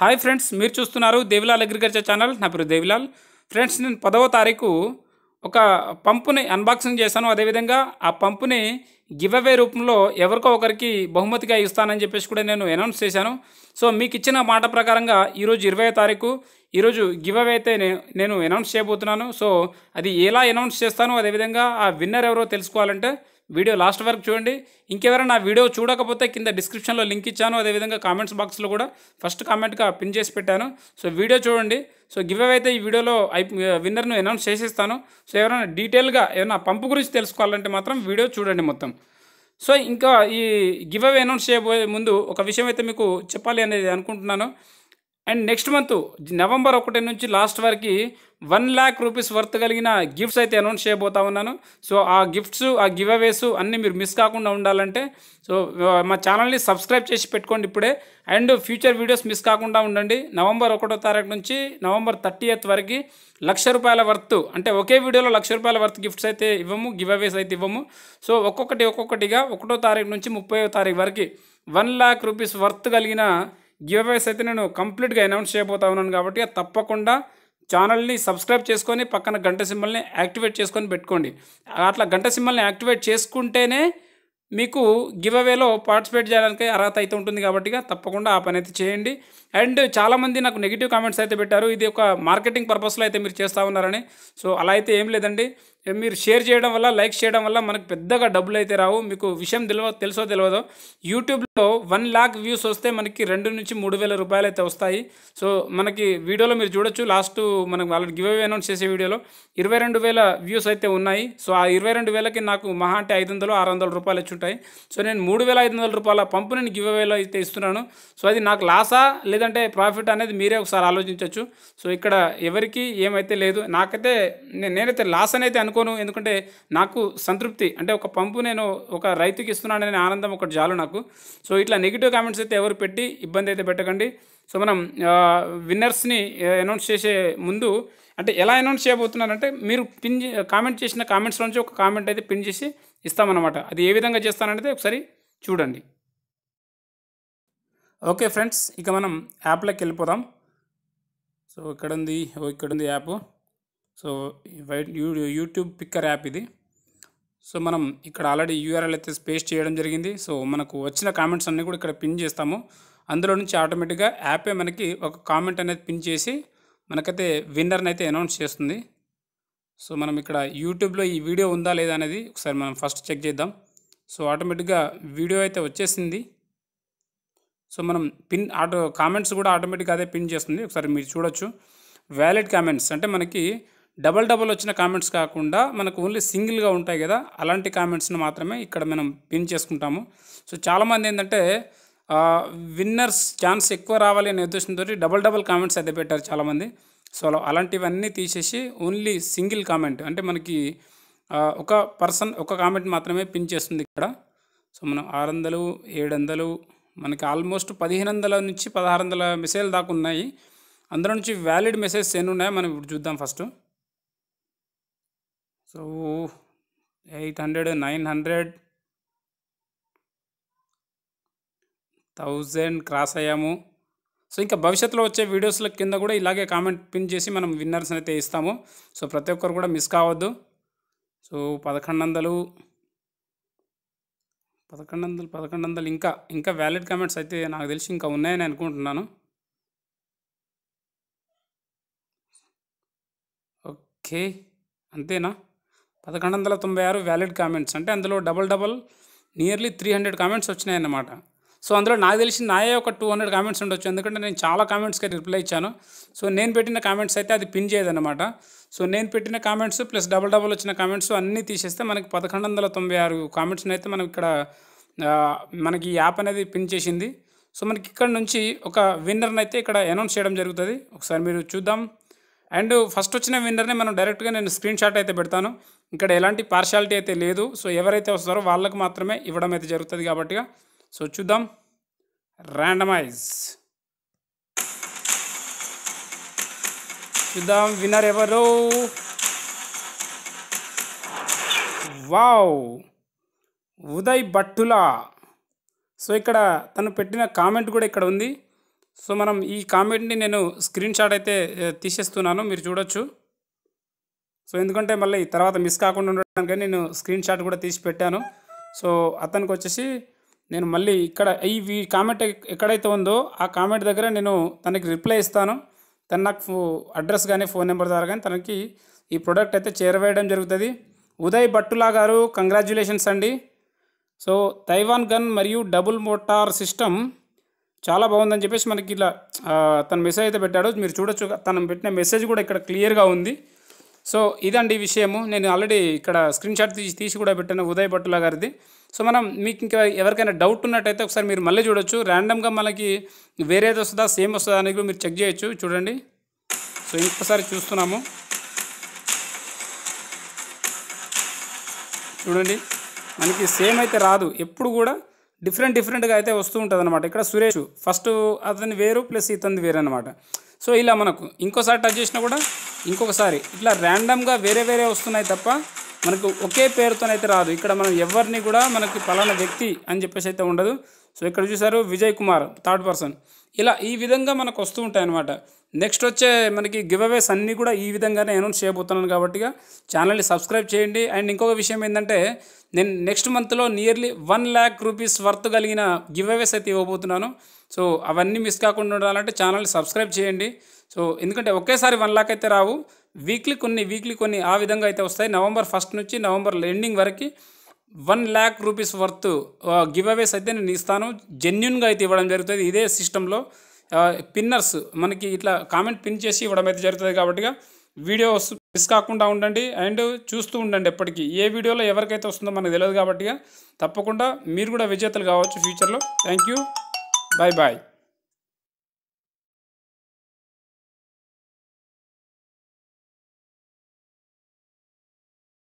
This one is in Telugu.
హాయ్ ఫ్రెండ్స్ మీరు చూస్తున్నారు దేవిలాల్ అగ్రికల్చర్ ఛానల్ నా పేరు దేవిలాల్ ఫ్రెండ్స్ నేను పదవ తారీఖు ఒక పంపుని అన్బాక్సింగ్ చేశాను అదేవిధంగా ఆ పంపుని గివ్ అవే రూపంలో ఎవరికో ఒకరికి బహుమతిగా ఇస్తానని చెప్పేసి కూడా నేను అనౌన్స్ చేశాను సో మీకు ఇచ్చిన మాట ప్రకారంగా ఈరోజు ఇరవై తారీఖు ఈరోజు గివ్ అవే అయితే నేను అనౌన్స్ చేయబోతున్నాను సో అది ఎలా అనౌన్స్ చేస్తానో అదేవిధంగా ఆ విన్నర్ ఎవరో తెలుసుకోవాలంటే వీడియో లాస్ట్ వరకు చూడండి ఇంకెవరైనా వీడియో చూడకపోతే కింద డిస్క్రిప్షన్లో లింక్ ఇచ్చాను అదేవిధంగా కామెంట్స్ బాక్స్లో కూడా ఫస్ట్ కామెంట్గా పిన్ చేసి పెట్టాను సో వీడియో చూడండి సో గివ్ అయితే ఈ వీడియోలో విన్నర్ను అనౌన్స్ చేసేస్తాను సో ఎవరైనా డీటెయిల్గా ఏమైనా పంపు గురించి తెలుసుకోవాలంటే మాత్రం వీడియో చూడండి మొత్తం సో ఇంకా ఈ గివ్ అవే అనౌన్స్ చేయబోయే ముందు ఒక విషయం అయితే మీకు చెప్పాలి అనేది అనుకుంటున్నాను అండ్ నెక్స్ట్ మంత్ నవంబర్ ఒకటి నుంచి లాస్ట్ వరకు వన్ ల్యాక్ రూపీస్ వర్త్ కలిగిన గిఫ్ట్స్ అయితే అనౌన్స్ చేయబోతా ఉన్నాను సో ఆ గిఫ్ట్స్ ఆ గివ్ అవేస్ అన్నీ మీరు మిస్ కాకుండా ఉండాలంటే సో మా ఛానల్ని సబ్స్క్రైబ్ చేసి పెట్టుకోండి ఇప్పుడే అండ్ ఫ్యూచర్ వీడియోస్ మిస్ కాకుండా ఉండండి నవంబర్ ఒకటో తారీఖు నుంచి నవంబర్ థర్టీ ఎయిత్ వరకు లక్ష రూపాయల వర్త్ అంటే ఒకే వీడియోలో లక్ష రూపాయల వర్త్ గిఫ్ట్స్ అయితే ఇవ్వము గివ్ అవేస్ అయితే ఇవ్వము సో ఒక్కొక్కటి ఒక్కొక్కటిగా ఒకటో తారీఖు నుంచి ముప్పై తారీఖు వరకు వన్ ల్యాక్ రూపీస్ వర్త్ కలిగిన గివ్ అయితే నేను కంప్లీట్గా అనౌన్స్ చేయబోతా ఉన్నాను కాబట్టి తప్పకుండా ఛానల్ని సబ్స్క్రైబ్ చేసుకొని పక్కన గంట సింబల్ని యాక్టివేట్ చేసుకొని పెట్టుకోండి అట్లా గంట సింబల్ని యాక్టివేట్ చేసుకుంటేనే మీకు గివ్ అవేలో పార్టిసిపేట్ చేయడానికి అర్హత అయితే ఉంటుంది కాబట్టి తప్పకుండా ఆ పని అయితే చేయండి అండ్ చాలామంది నాకు నెగిటివ్ కామెంట్స్ అయితే పెట్టారు ఇది ఒక మార్కెటింగ్ పర్పస్లో అయితే మీరు చేస్తూ ఉన్నారని సో అలా అయితే ఏం లేదండి మీరు షేర్ చేయడం వల్ల లైక్ చేయడం వల్ల మనకు పెద్దగా డబ్బులు అయితే రావు మీకు విషయం తెలియ తెలుసో తెలియదో యూట్యూబ్లో వన్ ల్యాక్ వ్యూస్ వస్తే మనకి రెండు నుంచి మూడు వేల రూపాయలు అయితే వస్తాయి సో మనకి వీడియోలో మీరు చూడొచ్చు లాస్ట్ మనకు ఆల్రెడీ గివ్ అవే అనౌన్స్ చేసే వీడియోలో ఇరవై రెండు వేల వ్యూస్ అయితే ఉన్నాయి సో ఆ ఇరవై రెండు వేలకి నాకు మహా అంటే ఐదు వందలు ఆరు వందల రూపాయలు వచ్చి ఉంటాయి సో నేను మూడు వేల ఐదు వందల రూపాయల పంపు నేను గివ్ అవేలో అయితే ఇస్తున్నాను సో అది నాకు లాసా లేదంటే ప్రాఫిట్ అనేది మీరే ఒకసారి ఆలోచించవచ్చు సో ఇక్కడ ఎవరికి ఏమైతే లేదు నాకైతే నేనైతే లాస్ అనేది అనుకుంటున్నాను అనుకోను ఎందుకంటే నాకు సంతృప్తి అంటే ఒక పంపు నేను ఒక రైతుకి ఇస్తున్నాననే ఆనందం ఒకటి చాలు నాకు సో ఇట్లా నెగిటివ్ కామెంట్స్ అయితే ఎవరు పెట్టి ఇబ్బంది అయితే పెట్టకండి సో మనం విన్నర్స్ని అనౌన్స్ చేసే ముందు అంటే ఎలా అనౌన్స్ చేయబోతున్నారంటే మీరు పిన్ కామెంట్ చేసిన కామెంట్స్ నుంచి ఒక కామెంట్ అయితే పిన్ చేసి ఇస్తామన్నమాట అది ఏ విధంగా చేస్తానంటే ఒకసారి చూడండి ఓకే ఫ్రెండ్స్ ఇక మనం యాప్లోకి వెళ్ళిపోదాం సో ఇక్కడ ఉంది ఇక్కడ ఉంది app so YouTube picker app ఇది సో మనం ఇక్కడ ఆల్రెడీ యూఆర్ఎల్ అయితే స్పేస్ చేయడం జరిగింది సో మనకు వచ్చిన కామెంట్స్ అన్నీ కూడా ఇక్కడ పిన్ చేస్తాము అందులో నుంచి ఆటోమేటిక్గా యాపే మనకి ఒక కామెంట్ అనేది పిన్ చేసి మనకైతే విన్నర్ని అయితే అనౌన్స్ చేస్తుంది సో మనం ఇక్కడ యూట్యూబ్లో ఈ వీడియో ఉందా లేదా అనేది ఒకసారి మనం ఫస్ట్ చెక్ చేద్దాం సో ఆటోమేటిక్గా వీడియో అయితే వచ్చేసింది సో మనం పిన్ ఆటో కామెంట్స్ కూడా ఆటోమేటిక్గా అదే పిన్ చేస్తుంది ఒకసారి మీరు చూడొచ్చు వ్యాలిడ్ కామెంట్స్ అంటే మనకి డబల్ డబల్ వచ్చిన కామెంట్స్ కాకుండా మనకు ఓన్లీ సింగిల్గా ఉంటాయి కదా అలాంటి కామెంట్స్ని మాత్రమే ఇక్కడ మనం పిన్ చేసుకుంటాము సో చాలామంది ఏంటంటే విన్నర్స్ ఛాన్స్ ఎక్కువ రావాలి అనే ఉద్దేశంతో డబల్ డబల్ కామెంట్స్ అయితే పెట్టారు చాలామంది సో అలాంటివన్నీ తీసేసి ఓన్లీ సింగిల్ కామెంట్ అంటే మనకి ఒక పర్సన్ ఒక కామెంట్ మాత్రమే పిన్ చేస్తుంది ఇక్కడ సో మనం ఆరు వందలు ఏడు వందలు మనకి ఆల్మోస్ట్ పదిహేను వందల నుంచి పదహారు వందల మెసేజ్లు దాకా ఉన్నాయి అందులో నుంచి వ్యాలిడ్ మెసేజ్ ఎన్ని ఉన్నాయో మనం ఇప్పుడు చూద్దాం ఫస్ట్ so 800 900 థౌజండ్ క్రాస్ అయ్యాము సో ఇంకా భవిష్యత్తులో వచ్చే వీడియోస్ల కింద కూడా ఇలాగే కామెంట్ పిన్ చేసి మనం విన్నర్స్ అయితే ఇస్తాము సో ప్రతి ఒక్కరు కూడా మిస్ కావద్దు సో పదకొండు వందలు పదకొండు వందలు పదకొండు వందలు ఇంకా ఇంకా వ్యాలిడ్ కామెంట్స్ అయితే నాకు తెలిసి ఇంకా ఉన్నాయని అనుకుంటున్నాను ఓకే అంతేనా పదకొండు వందల తొంభై ఆరు వ్యాలిడ్ కామెంట్స్ అంటే అందులో double double nearly three hundred comments వచ్చినాయన్నమాట సో అందులో నాకు తెలిసి నాయే ఒక టూ హండ్రెడ్ కామెంట్స్ ఉండొచ్చు ఎందుకంటే నేను చాలా కామెంట్స్కి రిప్లై ఇచ్చాను సో నేను పెట్టిన కామెంట్స్ అయితే అది పిన్ చేయదన్నమాట సో నేను పెట్టిన కామెంట్స్ ప్లస్ డబల్ డబల్ వచ్చిన కామెంట్స్ అన్నీ తీసేస్తే మనకి పదకొండు వందల తొంభై ఆరు కామెంట్స్ని అయితే మనం ఇక్కడ మనకి ఈ యాప్ అనేది పిన్ చేసింది సో మనకి ఇక్కడ నుంచి ఒక విన్నర్ని అయితే ఇక్కడ అనౌన్స్ చేయడం జరుగుతుంది ఒకసారి మీరు చూద్దాం అండ్ ఫస్ట్ వచ్చిన విన్నర్ని మనం డైరెక్ట్గా నేను స్క్రీన్ షాట్ అయితే పెడతాను ఇక్కడ ఎలాంటి పార్షాలిటీ అయితే లేదు సో ఎవరైతే వస్తారో వాళ్ళకు మాత్రమే ఇవ్వడం అయితే జరుగుతుంది కాబట్టి సో చూద్దాం ర్యాండమైజ్ చూద్దాం విన్నర్ ఎవరు వావ్ ఉదయ్ భట్టులా సో ఇక్కడ తను పెట్టిన కామెంట్ కూడా ఇక్కడ ఉంది సో మనం ఈ కామెంట్ని నేను స్క్రీన్ షాట్ అయితే తీసేస్తున్నాను మీరు చూడొచ్చు సో ఎందుకంటే మళ్ళీ తర్వాత మిస్ కాకుండా ఉండడానికి నేను స్క్రీన్ షాట్ కూడా తీసి పెట్టాను సో అతనికి వచ్చేసి నేను మళ్ళీ ఇక్కడ ఈ కామెంట్ ఎక్కడైతే ఉందో ఆ కామెంట్ దగ్గర నేను తనకి రిప్లై ఇస్తాను తను నాకు అడ్రస్ కానీ ఫోన్ నెంబర్ ద్వారా కానీ తనకి ఈ ప్రోడక్ట్ అయితే చేరవేయడం జరుగుతుంది ఉదయ్ భట్టులా గారు కంగ్రాచ్యులేషన్స్ అండి సో తైవాన్ గన్ మరియు డబుల్ మోటార్ సిస్టమ్ చాలా బాగుందని చెప్పేసి మనకి ఇలా తన మెసేజ్ అయితే పెట్టాడు మీరు చూడొచ్చు తను పెట్టిన మెసేజ్ కూడా ఇక్కడ క్లియర్గా ఉంది సో ఇదండి విషయము నేను ఆల్రెడీ ఇక్కడ స్క్రీన్ షాట్ తీసి తీసి కూడా పెట్టాను ఉదయ్ పట్టుల గారిది సో మనం మీకు ఇంకా ఎవరికైనా డౌట్ ఉన్నట్టయితే ఒకసారి మీరు మళ్ళీ చూడొచ్చు ర్యాండమ్గా మనకి వేరేది వస్తుందా సేమ్ వస్తుందా అనేది మీరు చెక్ చేయొచ్చు చూడండి సో ఇంకోసారి చూస్తున్నాము చూడండి మనకి సేమ్ అయితే రాదు ఎప్పుడు కూడా డిఫరెంట్ డిఫరెంట్గా అయితే వస్తూ ఉంటుంది అనమాట ఇక్కడ సురేష్ ఫస్ట్ అతని వేరు ప్లస్ ఇతని వేరు అనమాట సో ఇలా మనకు ఇంకోసారి టచ్ చేసినా కూడా ఇంకొకసారి ఇట్లా ర్యాండమ్గా వేరే వేరే వస్తున్నాయి తప్ప మనకు ఒకే పేరుతోనైతే రాదు ఇక్కడ మనం ఎవరిని కూడా మనకి పలానా వ్యక్తి అని చెప్పేసి అయితే ఉండదు సో ఇక్కడ చూసారు విజయ్ కుమార్ థర్డ్ పర్సన్ ఇలా ఈ విధంగా మనకు వస్తూ ఉంటాయి అన్నమాట నెక్స్ట్ వచ్చే మనకి గివ్ అవేస్ అన్నీ కూడా ఈ విధంగానే అనౌన్స్ చేయబోతున్నాను కాబట్టి ఛానల్ని సబ్స్క్రైబ్ చేయండి అండ్ ఇంకొక విషయం ఏంటంటే నేను నెక్స్ట్ మంత్లో nearly one lakh rupees worth కలిగిన గివ్ అవేస్ అయితే ఇవ్వబోతున్నాను సో అవన్నీ మిస్ కాకుండా ఉండాలంటే ఛానల్ని సబ్స్క్రైబ్ చేయండి సో ఎందుకంటే ఒకేసారి వన్ లాక్ అయితే రావు వీక్లీ కొన్ని వీక్లీ కొన్ని ఆ విధంగా అయితే వస్తాయి నవంబర్ ఫస్ట్ నుంచి నవంబర్ ఎండింగ్ వరకు one lakh rupees worth giveaways అయితే నేను ఇస్తాను జెన్యున్గా అయితే ఇవ్వడం జరుగుతుంది ఇదే సిస్టంలో పిన్నర్స్ మనకి ఇట్లా కామెంట్ పిన్ చేసి ఇవ్వడం అయితే జరుగుతుంది కాబట్టి వీడియో మిస్ కాకుండా ఉండండి అండ్ చూస్తూ ఉండండి ఎప్పటికీ ఏ వీడియోలో ఎవరికైతే వస్తుందో మనకు తెలియదు కాబట్టి తప్పకుండా మీరు కూడా విజేతలు కావచ్చు ఫ్యూచర్లో థ్యాంక్ యూ బాయ్ బాయ్